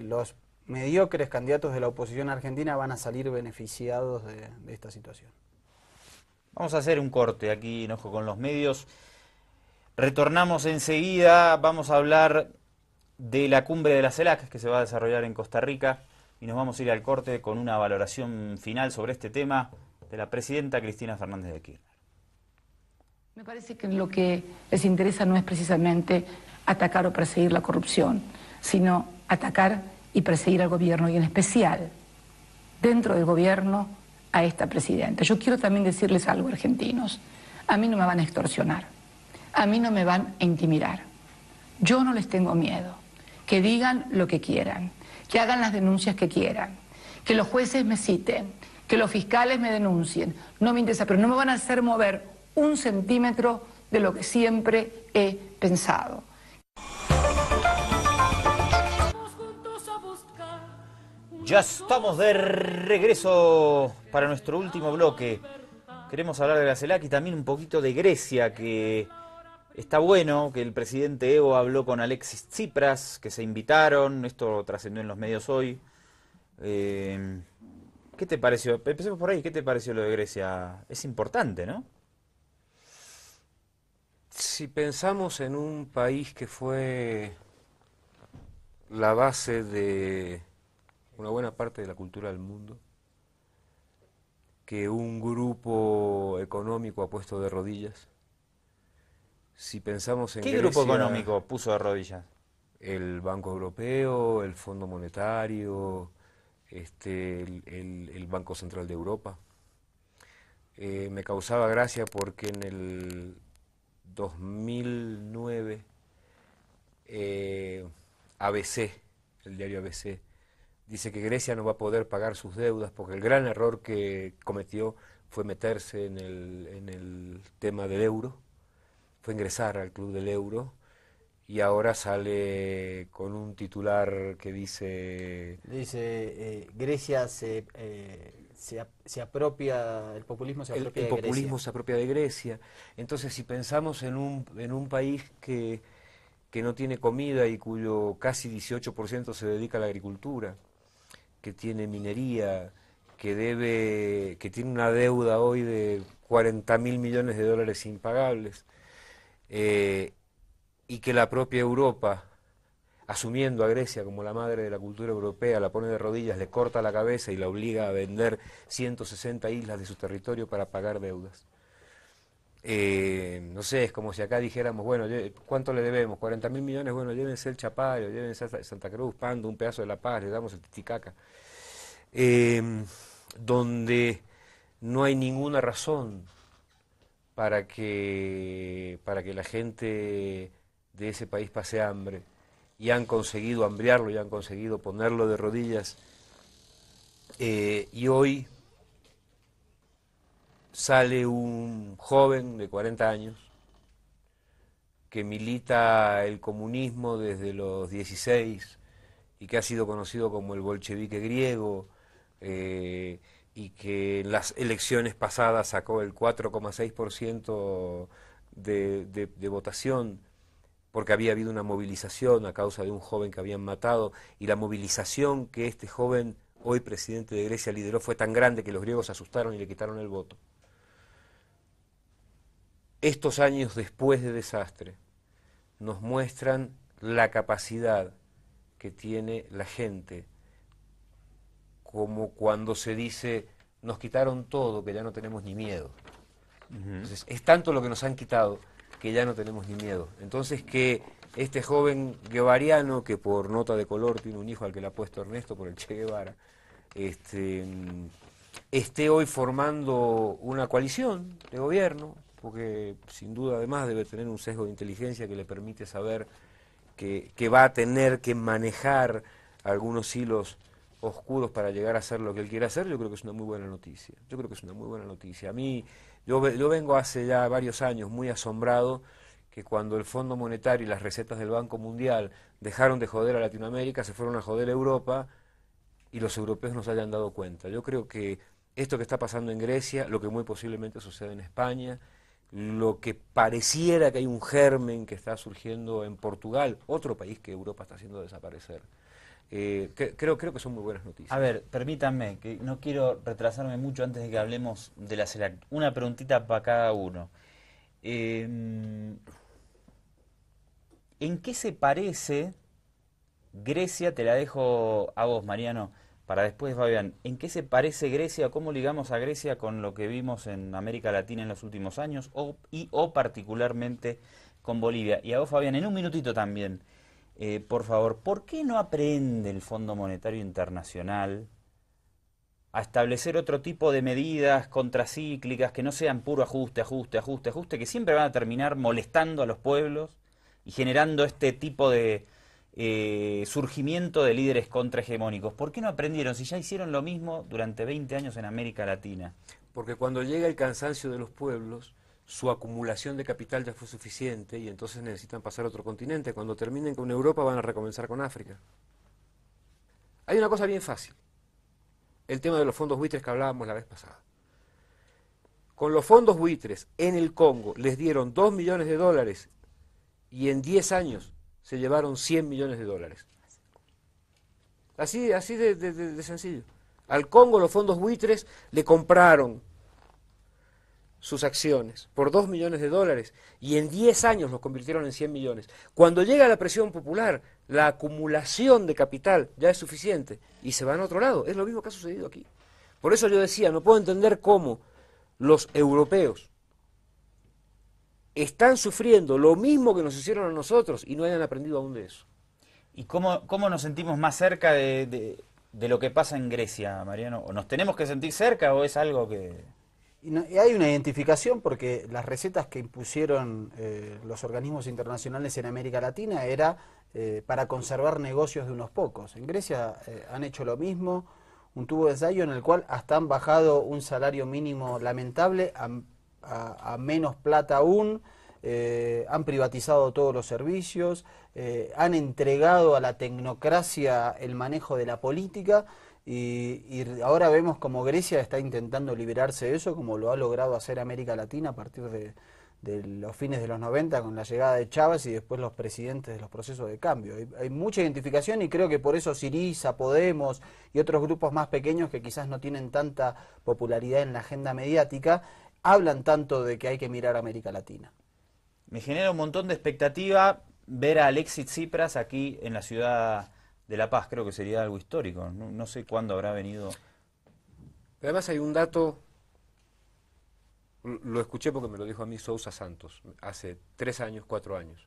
los mediocres candidatos de la oposición argentina van a salir beneficiados de, esta situación. Vamos a hacer un corte aquí en con los Medios. Retornamos enseguida, vamos a hablar de la cumbre de las CELAC que se va a desarrollar en Costa Rica y nos vamos a ir al corte con una valoración final sobre este tema de la presidenta Cristina Fernández de Kirchner. Me parece que lo que les interesa no es precisamente atacar o perseguir la corrupción, sino atacar y perseguir al gobierno y en especial dentro del gobierno a esta presidenta. Yo quiero también decirles algo, argentinos. A mí no me van a extorsionar, a mí no me van a intimidar. Yo no les tengo miedo. Que digan lo que quieran, que hagan las denuncias que quieran, que los jueces me citen, que los fiscales me denuncien. No me interesa, pero no me van a hacer mover un centímetro de lo que siempre he pensado. Ya estamos de regreso para nuestro último bloque. Queremos hablar de la CELAC y también un poquito de Grecia, que está bueno que el presidente Evo habló con Alexis Tsipras, que se invitaron, esto trascendió en los medios hoy. Eh, ¿Qué te pareció? Empecemos por ahí, ¿qué te pareció lo de Grecia? Es importante, ¿no? Si pensamos en un país que fue la base de una buena parte de la cultura del mundo, que un grupo económico ha puesto de rodillas. Si pensamos en ¿Qué grupo económico puso de rodillas? El Banco Europeo, el Fondo Monetario, este, el, Banco Central de Europa. Eh, me causaba gracia porque en el 2009 eh, ABC, el diario ABC, Dice que Grecia no va a poder pagar sus deudas porque el gran error que cometió fue meterse en el, tema del euro, fue ingresar al club del euro y ahora sale con un titular que dice... Dice, eh, Grecia eh, se, apropia, el populismo se apropia el, el populismo se apropia de Grecia. Entonces, si pensamos en un, en un país que, que no tiene comida y cuyo casi 18% se dedica a la agricultura, que tiene minería, que debe, que tiene una deuda hoy de 40 mil millones de dólares impagables, eh, y que la propia Europa, asumiendo a Grecia como la madre de la cultura europea, la pone de rodillas, le corta la cabeza y la obliga a vender 160 islas de su territorio para pagar deudas. Eh, no sé, es como si acá dijéramos, bueno, ¿cuánto le debemos? 40 mil millones, bueno, llévense el Chapayo, llévense Santa Cruz, Pando, un pedazo de La Paz, le damos el Titicaca. Em, donde no hay ninguna razón para que, para que la gente de ese país pase hambre y han conseguido hambriarlo y han conseguido ponerlo de rodillas. Eh, y hoy sale un joven de 40 años que milita el comunismo desde los 16 y que ha sido conocido como el bolchevique griego eh, y que en las elecciones pasadas sacó el 4,6% de, de votación porque había habido una movilización a causa de un joven que habían matado y la movilización que este joven, hoy presidente de Grecia, lideró fue tan grande que los griegos asustaron y le quitaron el voto estos años después de desastre nos muestran la capacidad que tiene la gente, como cuando se dice, nos quitaron todo, que ya no tenemos ni miedo. es tanto lo que nos han quitado que ya no tenemos ni miedo. Entonces, que este joven guevariano, que por nota de color tiene un hijo al que le ha puesto Ernesto por el Che Guevara, este, mm, esté hoy formando una coalición de gobierno porque sin duda además debe tener un sesgo de inteligencia que le permite saber que, va a tener que manejar algunos hilos oscuros para llegar a hacer lo que él quiere hacer, yo creo que es una muy buena noticia. Yo creo que es una muy buena noticia. A mí, yo, yo vengo hace ya varios años muy asombrado que cuando el Fondo Monetario y las recetas del Banco Mundial dejaron de joder a Latinoamérica, se fueron a joder a Europa y los europeos no se hayan dado cuenta. Yo creo que esto que está pasando en Grecia, lo que muy posiblemente sucede en España, lo que pareciera que hay un germen que está surgiendo en Portugal, otro país que Europa está haciendo desaparecer. Eh, creo, creo que son muy buenas noticias. A ver, permítanme, que no quiero retrasarme mucho antes de que hablemos de la CELAC. Una preguntita para cada uno. Em, ¿En qué se parece Grecia? Te la dejo a vos, Mariano para después Fabián, en qué se parece Grecia, cómo ligamos a Grecia con lo que vimos en América Latina en los últimos años o, y o particularmente con Bolivia. Y a vos, Fabián, en un minutito también, eh, por favor, ¿por qué no aprende el Fondo Monetario Internacional a establecer otro tipo de medidas contracíclicas que no sean puro ajuste, ajuste, ajuste, ajuste, que siempre van a terminar molestando a los pueblos y generando este tipo de eh, surgimiento de líderes contrahegemónicos. ¿Por qué no aprendieron si ya hicieron lo mismo durante 20 años en América Latina? Porque cuando llega el cansancio de los pueblos, su acumulación de capital ya fue suficiente y entonces necesitan pasar a otro continente. Cuando terminen con Europa van a recomenzar con África. Hay una cosa bien fácil, el tema de los fondos buitres que hablábamos la vez pasada. Con los fondos buitres en el Congo les dieron 2 millones de dólares y en 10 años se llevaron 100 millones de dólares. Así, así de, de, sencillo. Al Congo los fondos buitres le compraron sus acciones por 2 millones de dólares y en 10 años los convirtieron en 100 millones. Cuando llega la presión popular, la acumulación de capital ya es suficiente y se van a otro lado. Es lo mismo que ha sucedido aquí. Por eso yo decía, no puedo entender cómo los europeos, están sufriendo lo mismo que nos hicieron a nosotros y no hayan aprendido aún de eso. ¿Y cómo, nos sentimos más cerca de, lo que pasa en Grecia, Mariano? ¿O nos tenemos que sentir cerca o es algo que...? Y, hay una identificación porque las recetas que impusieron eh, los organismos internacionales en América Latina era eh, para conservar negocios de unos pocos. En Grecia eh, han hecho lo mismo, un tubo de ensayo en el cual hasta han bajado un salario mínimo lamentable a, menos plata aún, eh, han privatizado todos los servicios, eh, han entregado a la tecnocracia el manejo de la política y, ahora vemos como Grecia está intentando liberarse de eso, como lo ha logrado hacer América Latina a partir de, los fines de los 90 con la llegada de Chávez y después los presidentes de los procesos de cambio. Hay, hay mucha identificación y creo que por eso Siriza, Podemos y otros grupos más pequeños que quizás no tienen tanta popularidad en la agenda mediática, hablan tanto de que hay que mirar a América Latina? Me genera un montón de expectativa ver a Alexis Tsipras aquí en la ciudad de La Paz, creo que sería algo histórico. No, sé cuándo habrá venido. Además hay un dato, lo escuché porque me lo dijo a mí Sousa Santos, hace tres años, cuatro años.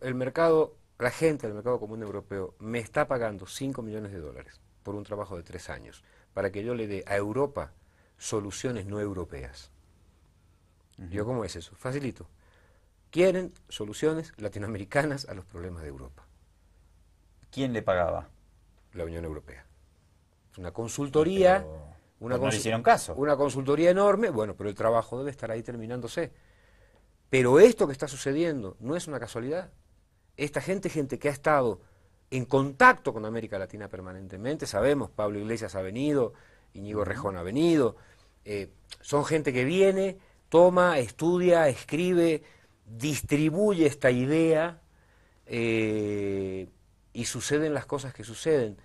El mercado, la gente del mercado común europeo me está pagando 5 millones de dólares por un trabajo de tres años para que yo le dé a Europa soluciones no europeas. Yo, ¿cómo es eso? Facilito. Quieren soluciones latinoamericanas a los problemas de Europa. ¿Quién le pagaba? La Unión Europea. Una consultoría. una, hicieron caso. una consultoría enorme, bueno, pero el trabajo debe estar ahí terminándose. Pero esto que está sucediendo no es una casualidad. Esta gente, gente que ha estado en contacto con América Latina permanentemente, sabemos, Pablo Iglesias ha venido, Iñigo Rejón ha venido. Eh, son gente que viene, toma, estudia, escribe, distribuye esta idea eh, y suceden las cosas que suceden.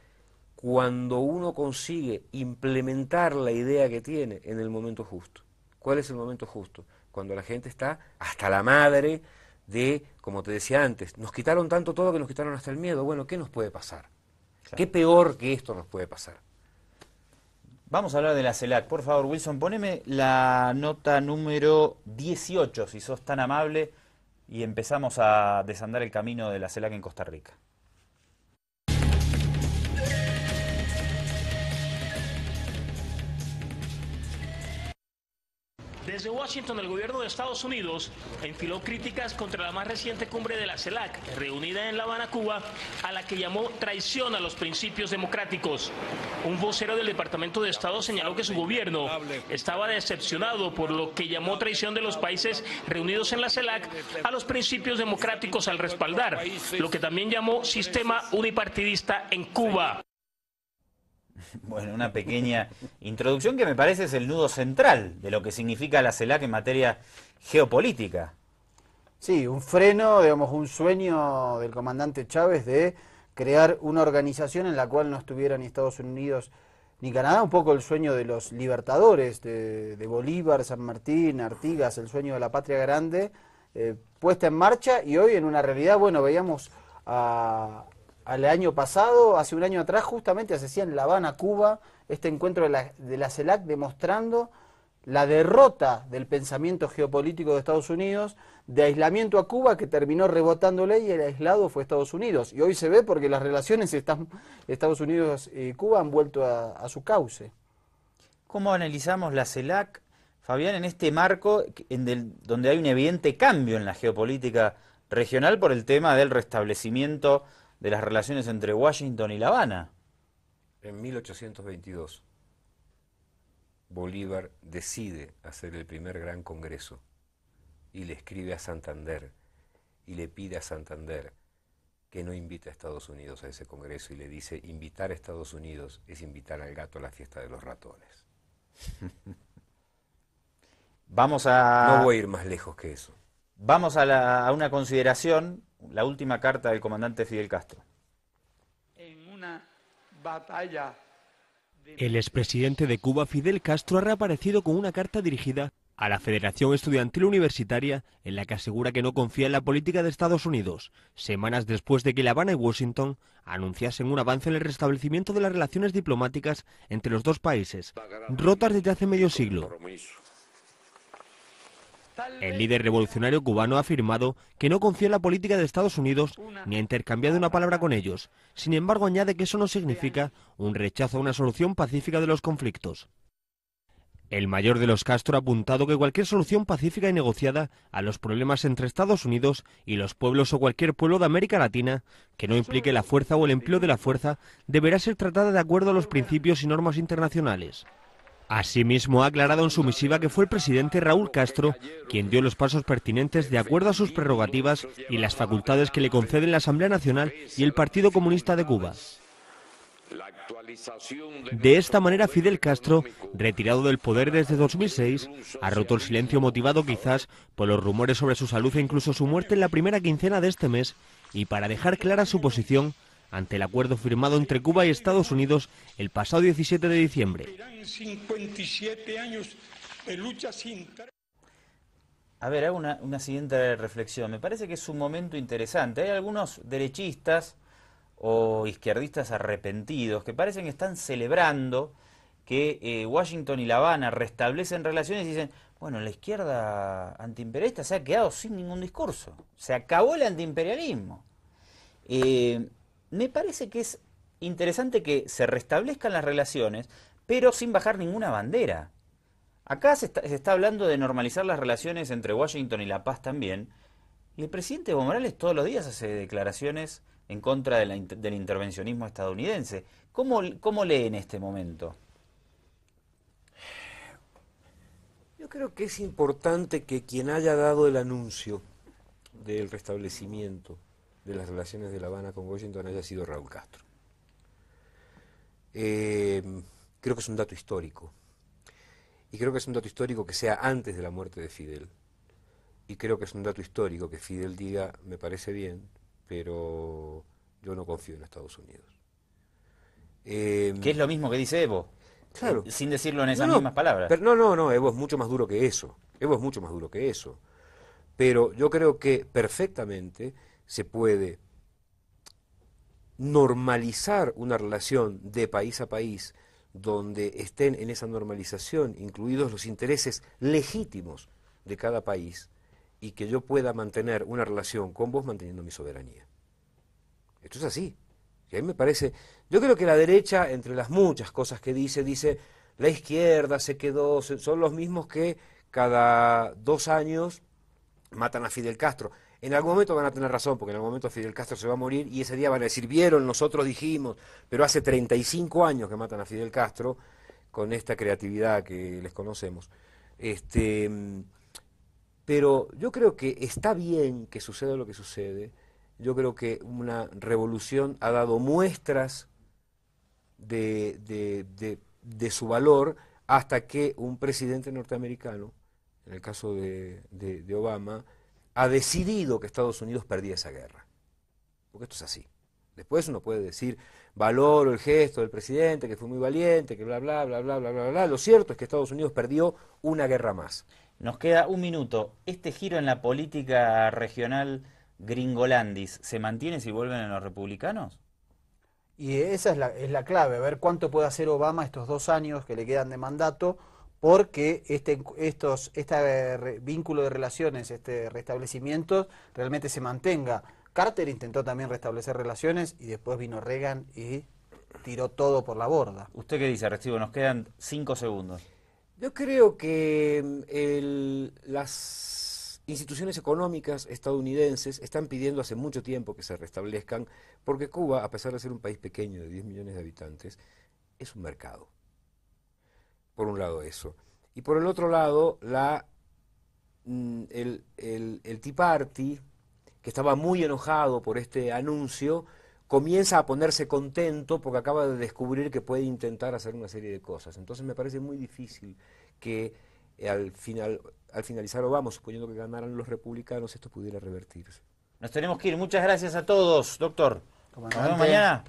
Cuando uno consigue implementar la idea que tiene en el momento justo. ¿Cuál es el momento justo? Cuando la gente está hasta la madre de, como te decía antes, nos quitaron tanto todo que nos quitaron hasta el miedo. Bueno, ¿qué nos puede pasar? ¿Qué peor que esto nos puede pasar? Vamos a hablar de la CELAC. Por favor, Wilson, poneme la nota número 18, si sos tan amable, y empezamos a desandar el camino de la CELAC en Costa Rica. Desde Washington, el gobierno de Estados Unidos enfiló críticas contra la más reciente cumbre de la CELAC, reunida en La Habana, Cuba, a la que llamó traición a los principios democráticos. Un vocero del Departamento de Estado señaló que su gobierno estaba decepcionado por lo que llamó traición de los países reunidos en la CELAC a los principios democráticos al respaldar, lo que también llamó sistema unipartidista en Cuba. Bueno, una pequeña introducción que me parece es el nudo central de lo que significa la CELAC en materia geopolítica. Sí, un freno, digamos, un sueño del comandante Chávez de crear una organización en la cual no estuvieran ni Estados Unidos ni Canadá, un poco el sueño de los libertadores, de, Bolívar, San Martín, Artigas, el sueño de la patria grande, eh, puesta en marcha y hoy en una realidad, bueno, veíamos a, al año pasado, hace un año atrás, justamente se hacía La Habana, Cuba, este encuentro de la, CELAC demostrando la derrota del pensamiento geopolítico de Estados Unidos, de aislamiento a Cuba que terminó rebotándole y el aislado fue Estados Unidos. Y hoy se ve porque las relaciones están, Estados Unidos y Cuba han vuelto a, su cauce. ¿Cómo analizamos la CELAC, Fabián, en este marco en donde hay un evidente cambio en la geopolítica regional por el tema del restablecimiento de las relaciones entre Washington y La Habana. En 1822, Bolívar decide hacer el primer gran congreso y le escribe a Santander y le pide a Santander que no invite a Estados Unidos a ese congreso y le dice, invitar a Estados Unidos es invitar al gato a la fiesta de los ratones. Vamos a... No voy a ir más lejos que eso. Vamos a, a una consideración la última carta del comandante Fidel Castro. En una batalla el expresidente de Cuba, Fidel Castro, ha reaparecido con una carta dirigida a la Federación Estudiantil Universitaria en la que asegura que no confía en la política de Estados Unidos, semanas después de que La Habana y Washington anunciasen un avance en el restablecimiento de las relaciones diplomáticas entre los dos países, rotas desde hace medio siglo. El líder revolucionario cubano ha afirmado que no confía en la política de Estados Unidos ni ha intercambiado una palabra con ellos. Sin embargo, añade que eso no significa un rechazo a una solución pacífica de los conflictos. El mayor de los Castro ha apuntado que cualquier solución pacífica y negociada a los problemas entre Estados Unidos y los pueblos o cualquier pueblo de América Latina que no implique la fuerza o el empleo de la fuerza deberá ser tratada de acuerdo a los principios y normas internacionales. Asimismo, ha aclarado en su misiva que fue el presidente Raúl Castro quien dio los pasos pertinentes de acuerdo a sus prerrogativas y las facultades que le conceden la Asamblea Nacional y el Partido Comunista de Cuba. De esta manera, Fidel Castro, retirado del poder desde 2006, ha roto el silencio motivado quizás por los rumores sobre su salud e incluso su muerte en la primera quincena de este mes, y para dejar clara su posición, ante el acuerdo firmado entre Cuba y Estados Unidos el pasado 17 de diciembre. A ver, hago una, siguiente reflexión. Me parece que es un momento interesante. Hay algunos derechistas o izquierdistas arrepentidos que parecen que están celebrando que eh, Washington y La Habana restablecen relaciones y dicen, bueno, la izquierda antiimperialista se ha quedado sin ningún discurso. Se acabó el antiimperialismo. Eh, me parece que es interesante que se restablezcan las relaciones, pero sin bajar ninguna bandera. Acá se está, hablando de normalizar las relaciones entre Washington y La Paz también, el presidente Evo Morales todos los días hace declaraciones en contra del intervencionismo estadounidense. ¿Cómo, ¿Cómo lee en este momento? Yo creo que es importante que quien haya dado el anuncio del restablecimiento de las relaciones de La Habana con Washington haya sido Raúl Castro. Eh, creo que es un dato histórico. Y creo que es un dato histórico que sea antes de la muerte de Fidel. Y creo que es un dato histórico que Fidel diga, me parece bien, pero yo no confío en Estados Unidos. Eh, que es lo mismo que dice Evo. Claro. Eh, sin decirlo en esas mismas palabras. Pero no, no, no, Evo es mucho más duro que eso. Evo es mucho más duro que eso. Pero yo creo que perfectamente se puede normalizar una relación de país a país donde estén en esa normalización incluidos los intereses legítimos de cada país y que yo pueda mantener una relación con vos manteniendo mi soberanía. Esto es así. a mí me parece, yo creo que la derecha, entre las muchas cosas que dice, dice, la izquierda se quedó, son los mismos que cada dos años matan a Fidel Castro en algún momento van a tener razón, porque en algún momento Fidel Castro se va a morir y ese día van a decir, vieron, nosotros dijimos, pero hace 35 años que matan a Fidel Castro con esta creatividad que les conocemos. Este, pero yo creo que está bien que suceda lo que sucede. Yo creo que una revolución ha dado muestras de, de su valor hasta que un presidente norteamericano, en el caso de Obama, ha decidido que Estados Unidos perdía esa guerra. Porque esto es así. Después uno puede decir, valoro el gesto del presidente, que fue muy valiente, que bla, bla, bla, bla, bla, bla, bla. Lo cierto es que Estados Unidos perdió una guerra más. Nos queda un minuto. Este giro en la política regional gringolandis, ¿se mantiene si vuelven a los republicanos? Y esa es la, es la clave, a ver cuánto puede hacer Obama estos dos años que le quedan de mandato porque este, vínculo de relaciones, este restablecimiento, realmente se mantenga. Carter intentó también restablecer relaciones y después vino Reagan y tiró todo por la borda. ¿Usted qué dice, Recibo? Nos quedan cinco segundos. Yo creo que mm, las instituciones económicas estadounidenses están pidiendo hace mucho tiempo que se restablezcan, porque Cuba, a pesar de ser un país pequeño de 10 millones de habitantes, es un mercado por un lado eso. Y por el otro lado, la, mm, el, el, Party, que estaba muy enojado por este anuncio, comienza a ponerse contento porque acaba de descubrir que puede intentar hacer una serie de cosas. Entonces me parece muy difícil que eh, al, final, al finalizar Obama, suponiendo que ganaran los republicanos, esto pudiera revertirse. Nos tenemos que ir. Muchas gracias a todos, doctor. Nos vemos mañana.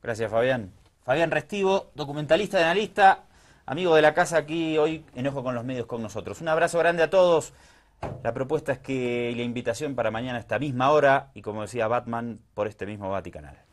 Gracias, Fabián. Fabián Restivo, documentalista de analista amigo de la casa aquí hoy, enojo con los medios con nosotros. Un abrazo grande a todos. La propuesta es que la invitación para mañana a esta misma hora y como decía Batman, por este mismo Vaticanal.